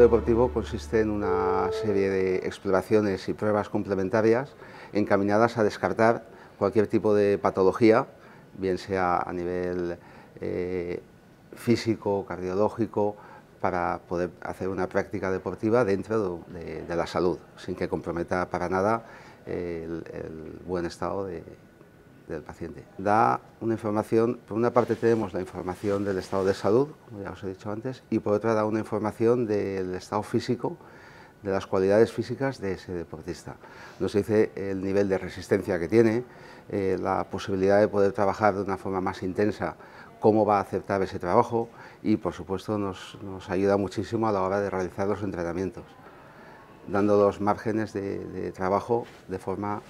deportivo consiste en una serie de exploraciones y pruebas complementarias encaminadas a descartar cualquier tipo de patología, bien sea a nivel eh, físico, cardiológico, para poder hacer una práctica deportiva dentro de, la salud, sin que comprometa para nada el buen estado de, del paciente. Da una información, por una parte tenemos la información del estado de salud, como ya os he dicho antes, y por otra da una información del estado físico, de las cualidades físicas de ese deportista. Nos dice el nivel de resistencia que tiene, eh, la posibilidad de poder trabajar de una forma más intensa, cómo va a aceptar ese trabajo y, por supuesto, nos, ayuda muchísimo a la hora de realizar los entrenamientos, dando los márgenes de trabajo de forma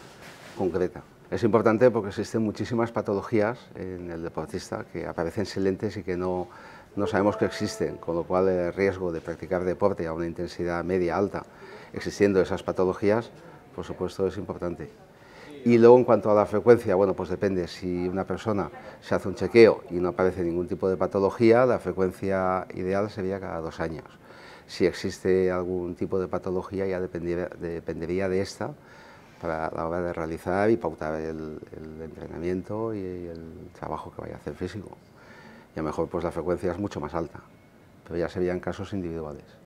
concreta. Es importante porque existen muchísimas patologías en el deportista que aparecen silentes y que no, no sabemos que existen, con lo cual el riesgo de practicar deporte a una intensidad media alta, existiendo esas patologías, por supuesto es importante. Y luego en cuanto a la frecuencia, bueno, pues depende, si una persona se hace un chequeo y no aparece ningún tipo de patología, la frecuencia ideal sería cada dos años. Si existe algún tipo de patología ya dependería, dependería de esta para la hora de realizar y pautar el, entrenamiento y el trabajo que vaya a hacer físico. Y a lo mejor pues la frecuencia es mucho más alta, pero ya serían casos individuales.